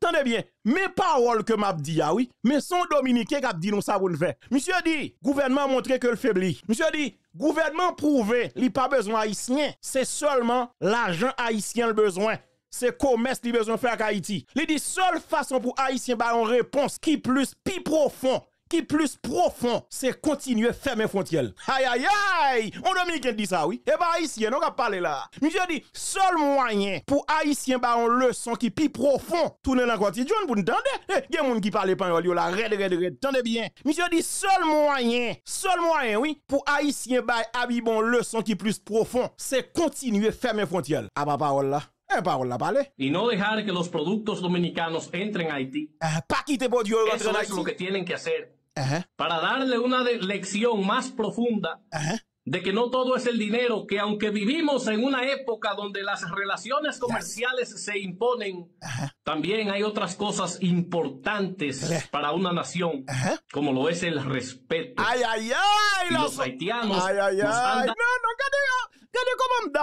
Tendez bien, mes paroles que m'a dit, ah oui, mais son Dominique qui a dit non, ça vous le fait. Monsieur dit, gouvernement montré que le faiblit. Monsieur dit, gouvernement prouvé, il pas besoin haïtien, c'est seulement l'argent haïtien le besoin. C'est commerce qui besoin faire avec Haïti. Il dit seule façon pour haïtien bah une réponse qui plus pi profond qui plus profond, c'est continuer à fermer frontières. Aïe, aïe, aïe! On Dominicain dit ça, oui. Et eh pas ben, haïtien, on va parler là. Monsieur dit, seul moyen pour haïtien, bah, on leçon qui plus profond, tourner dans la quotidien, vous entendez? Eh, il y a des gens qui parlent pas, yo la red, red, red, tendez bien. Monsieur dit, seul moyen, seul moyen, oui, pour haïtien, bah, habibon, leçon qui plus profond, c'est continuer à fermer frontières. Ah, bah, parole là. Eh, Paola, là, Y no dejar que los productos dominicanos entren a Haití. Ah, pa' Dios, Eso es lo que tienen que hacer. para darle una lección más profunda de que no todo es el dinero, que aunque vivimos en una época donde las relaciones comerciales se imponen, también hay otras cosas importantes para una nación, como lo es el respeto. ¡Ay, ay, ay! Y los haitianos. ¡Ay, ay, ay! no, no, que, que, que,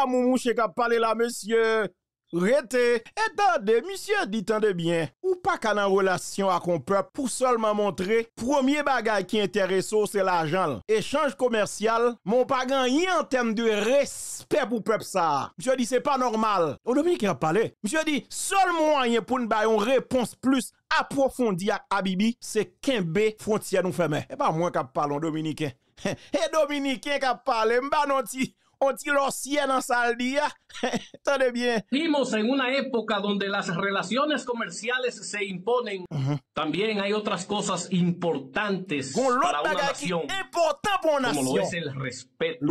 la, monsieur. Rete, attendez, monsieur, tant de bien. Ou pas qu'on relation avec un peuple pour seulement montrer, premier bagage qui intéresse, c'est l'argent. Échange commercial, mon pagan y en termes de respect pour peuple ça. Monsieur dit, c'est pas normal. Au Dominique a parlé. Monsieur dit, seul moyen pour nous bailler une réponse plus approfondie à Abibi, c'est qu'un B frontière nous ferme. Et eh pas ben, moi qui parle, Dominique. Et eh, dominicain qui parle, m'a non on en al día. Todo bien. Vivimos en una época donde las relaciones comerciales se imponen. También hay otras cosas importantes para una nación. Como lo es el respeto.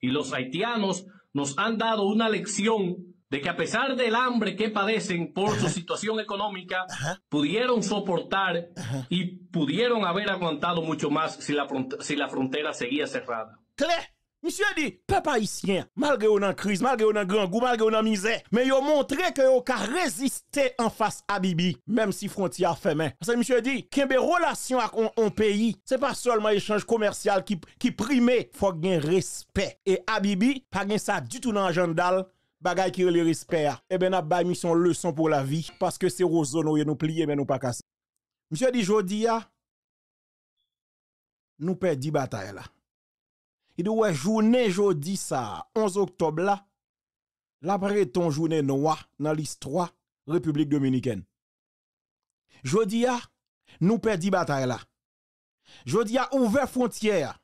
Y los haitianos nos han dado una lección de que a pesar del hambre que padecen por su situación económica, pudieron soportar y pudieron haber aguantado mucho más si la, si la frontera seguía cerrada. Monsieur dit, peuple ici, malgré on une crise, malgré on un grand goût, malgré on en misère, mais yo montré que yon ka résister en face à Bibi, même si frontière fermée. Parce que monsieur dit, des relation avec un pays, c'est pas seulement échange commercial qui, qui prime, faut gain respect. Et Abibi, Bibi, pas ait ça du tout dans l'agenda, bagay qui le respect. Eh ben, a pas mission leçon pour la vie, parce que c'est roseau, nous nous plier, mais nous pas casser. Monsieur dit, jodi nous perdons bataille là. Il dit, ouais, journée jeudi ça, 11 octobre là, l'après ton journée noire dans l'histoire République dominicaine. Jodi a, ah, nous perdons bataille là. Jodi a ah, ouvert frontière.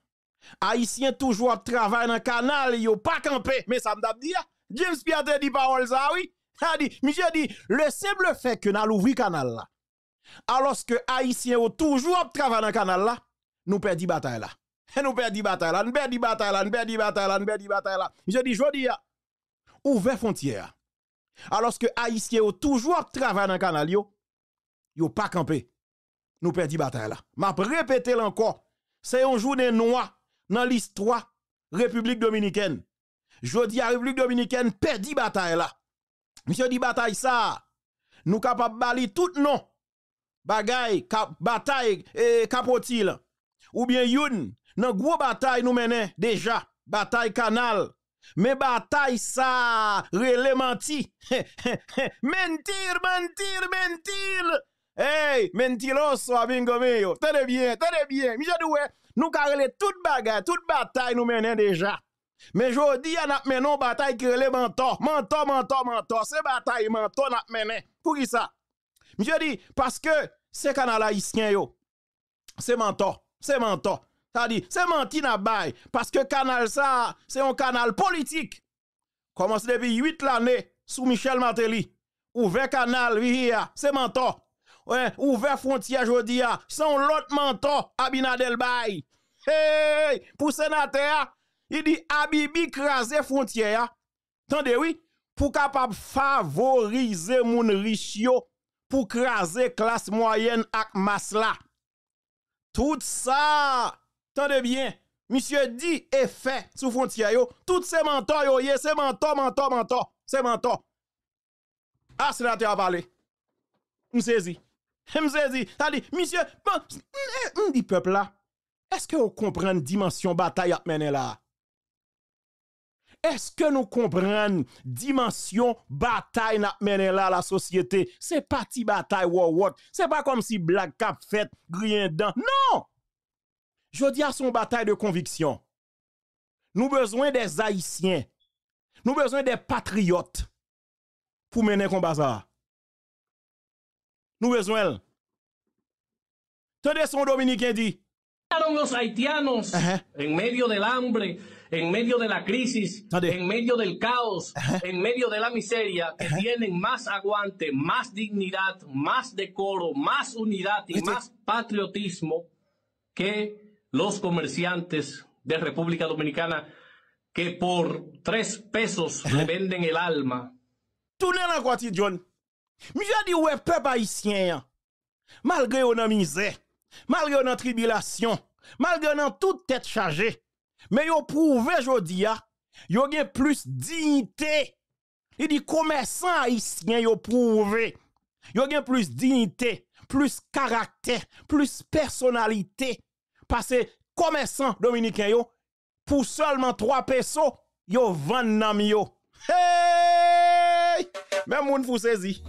Haïtiens toujours travaillent dans le canal, yo pas campé, mais ça me dit, ah, James Pierre dit parole ça, oui. A dit, monsieur dit, le simple fait que nous le canal là, alors que Haïtiens toujours travaillent dans le canal là, nous perdons bataille là. Et eh, nous perdons bataille là, nous perdons bataille là, nous perdons bataille là, nous perdons bataille là. Je dis, je ah, ouvert frontière. Alors que haïtiens ont toujours travaillé dans le canal, yo, yo pas campé. Nous perdons bataille là. M'a répété encore. C'est un jour de noire dans l'histoire République dominicaine. Je dis à République dominicaine, perdit bataille là. Monsieur dit bataille ça. Nous capables bali tout non. Bagay, bataille, et eh, capotil. Ou bien youn, Nan gros bataille nous menons déjà, bataille canal. Mais bataille ça, relé menti. mentir, mentir, mentir. Hey, mentiroso yo. Tenez bien, tenez bien. Monsieur dit, nous les toute bagaille, toute bataille nous menons déjà. Mais jodi a n'a menon bataille qui relève menton, menton. mentor, mentor. C'est bataille mentor nap mené. Pour qui ça? Monsieur dit, parce que c'est canal haïtien yo. C'est menton, c'est menton cest c'est menti n'a Parce que canal ça, c'est un canal politique. Commence depuis 8 l'année sous Michel Martelly. Ouvert canal, ah, c'est menton. ouvert frontière ah, c'est un son l'autre menton, Abinadel Bay. Hey, pour sénateur, ah, il dit Abibi krasé frontière. Tendez oui, pour capable favoriser mon richio pour craser classe moyenne ak masla. Tout ça, Tendez bien. Monsieur dit et fait sous frontière tout ces mentors yo, ah, c'est mentor, mentor, mentor, c'est mentor. Ah, tu a parlé. M'sezi. tu Tali, monsieur, bon, dit peuple là, est-ce que vous comprenez dimension bataille à mener là? Est-ce que nous comprenons dimension bataille n'a mené là la société? C'est pas ti bataille war what? C'est pas comme si Black Cap fait rien Non! Je dis à son bataille de conviction. Nous besoin des Haïtiens. Nous besoin des patriotes pour mener combat ça. Nous besoin. Tenez son dominicain dit. Los haïtianos en medio del hambre, en medio de la crisis, en medio del caos, en medio de la miseria, que tienen más aguante, más dignidad, más decoro, más unidad y más patriotismo que los comerciantes de République Dominicana qui pour 3 pesos le venden el alma. Tourner dans quartier John. Monsieur dit ouais peuple haïtien hein. malgré on misère, malgré on tribulation, malgré on toute tête chargée, mais yo prouvé jodi a, hein, yo gen plus dignité. Il dit commerçant haïtien yo prouvé. Yo gen plus dignité, plus caractère, plus personnalité que commerçant dominicain yo pour seulement 3 pesos yo vend nan yo. Hey! Même moun vous saisi.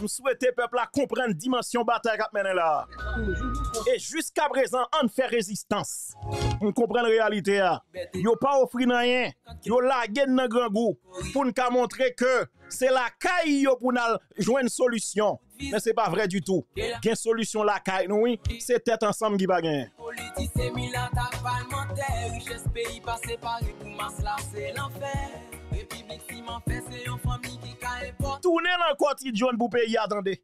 Nous souhaitons peuple à comprendre dimension bataille la mené là. Et jusqu'à présent, on fait résistance. On comprend la réalité. Hein. Yo pas offrir rien. Yo lagué dans grand goût pour nous montrer que c'est la caille pour nous joindre une solution. Mais c'est pas vrai du tout. Gain solution la caille nous oui, c'est tête ensemble qui va gagner. Politicien militant parlementaire, richesse pays passé par pour masse là c'est l'enfer. République si m'en fait c'est une famille qui ca importe. Tournez dans quotidien pour pays attendez.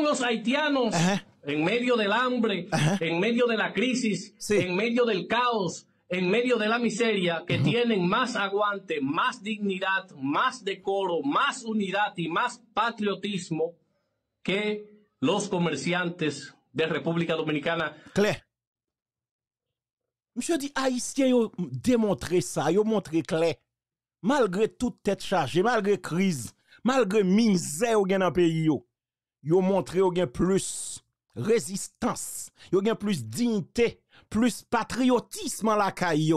Los haitianos uh-huh. en medio del hambre, uh-huh. en medio de la crisis, en medio del caos en medio de la miseria, que uh-huh. tienen más aguante, más dignidad, más decoro, más unidad y más patriotismo que los comerciantes de República Dominicana. Clair. Monsieur dit, ils ont démontré ça, ils ont montré clair. Malgré toute tête chargée, malgré crise, malgré misère dans le pays, ils ont montré ont plus résistance, yo ont plus dignité, plus patriotisme à la caille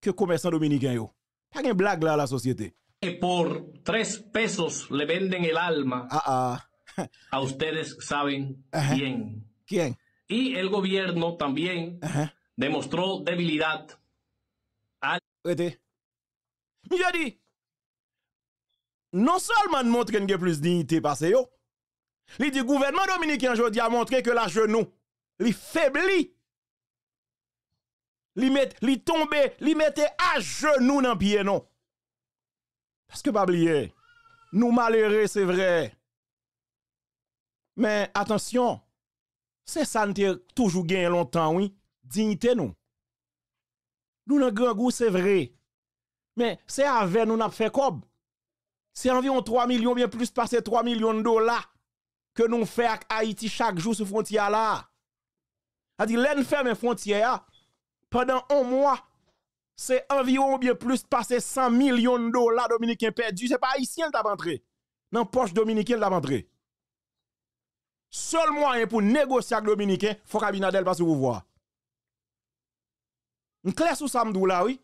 que commerçants dominicains. Pas une blague là la société. Et pour 3 pesos, le venden el alma. Ah ah a ustedes saben Ajá. quién. ¿Quién? Y el gobierno también Ajá. demostró debilidad al... non seulement montre qu'il y a plus de dignité parce que le gouvernement dominicain aujourd'hui a montré que la genou, il faiblit. Il met, il tombait, il mettait à genoux dans pied non. Parce que pas oublier, nous malheureux c'est vrai. Mais attention, c'est ça a toujours gagné longtemps, oui. Dignité nous. Nous avons grand goût, c'est vrai. Mais c'est avec nous n'a fait quoi. C'est environ 3 millions, bien plus passer 3 millions de dollars que nous faisons avec Haïti chaque jour sur frontière là. C'est-à-dire, ferme frontière pendant un mois, c'est environ bien plus passer 100 millions de dollars dominicains perdus. C'est pas haïtien qui t'a rentré. Dans poche dominicaine t'a rentré seul moyen pour négocier avec Dominicain, faut qu'Abinadel passe au pouvoir. Une clé sous Samdou là, oui.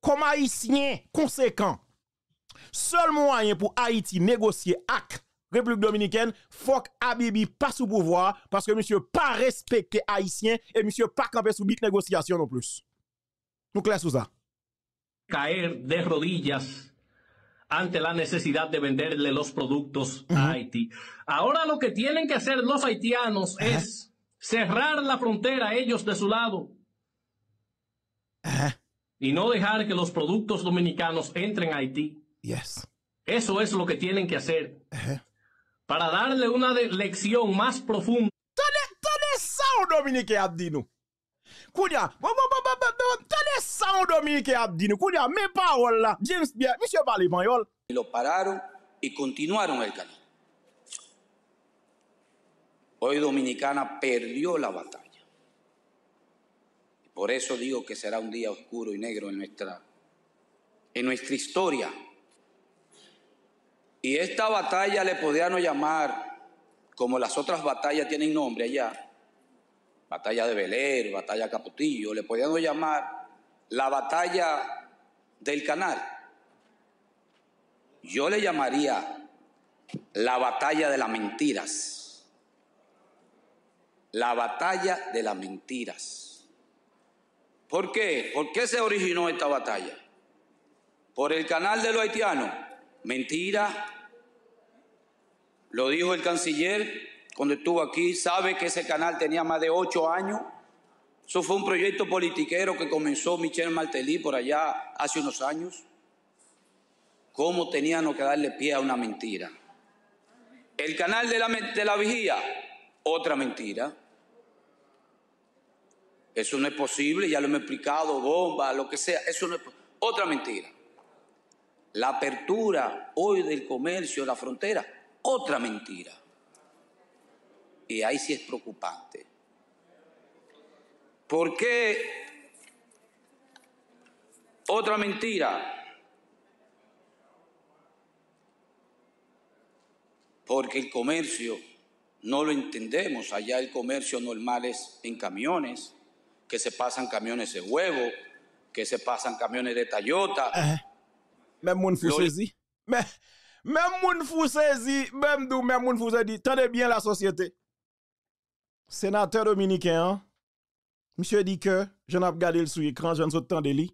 Comme haïtien conséquent, seul moyen pour Haïti négocier avec République dominicaine, faut Abibi pas au pouvoir parce que monsieur pas respecté haïtien et monsieur pas campé sous bit négociation non plus. Nous clé sous ça. Caer de rodillas ante la necesidad de venderle los productos a Haití. Ahora lo que tienen que hacer los haitianos es cerrar la frontera ellos de su lado y no dejar que los productos dominicanos entren a Haití. Yes. Eso es lo que tienen que hacer para darle una lección más profunda. Dominique y Lo pararon y continuaron el camino. Hoy Dominicana perdió la batalla. Por eso digo que será un día oscuro y negro en nuestra, en nuestra historia. Y esta batalla le podíamos llamar, como las otras batallas tienen nombre allá, batalla de Beler, batalla Caputillo le podíamos llamar la batalla del canal. Yo le llamaría la batalla de las mentiras. La batalla de las mentiras. ¿Por qué? ¿Por qué se originó esta batalla? Por el canal de los haitianos. Mentira. Lo dijo el canciller cuando estuvo aquí. Sabe que ese canal tenía más de ocho años eso fue un proyecto politiquero que comenzó Michel Martelly por allá hace unos años. ¿Cómo tenían que darle pie a una mentira? El canal de la, de la vigía, otra mentira. Eso no es posible, ya lo hemos explicado, bomba, lo que sea, eso no es otra mentira. La apertura hoy del comercio, la frontera, otra mentira. Y ahí sí es preocupante. ¿Por qué otra mentira? Porque el comercio no lo entendemos. Allá el comercio normal es en camiones, que se pasan camiones de huevo, que se pasan camiones de Toyota. Même moun Même moun me Même dou, même moun Tenez bien la sociedad. Senador dominicain, Monsieur dit que, je n'ai pas regardé le sous écran, je ne suis pas de lit.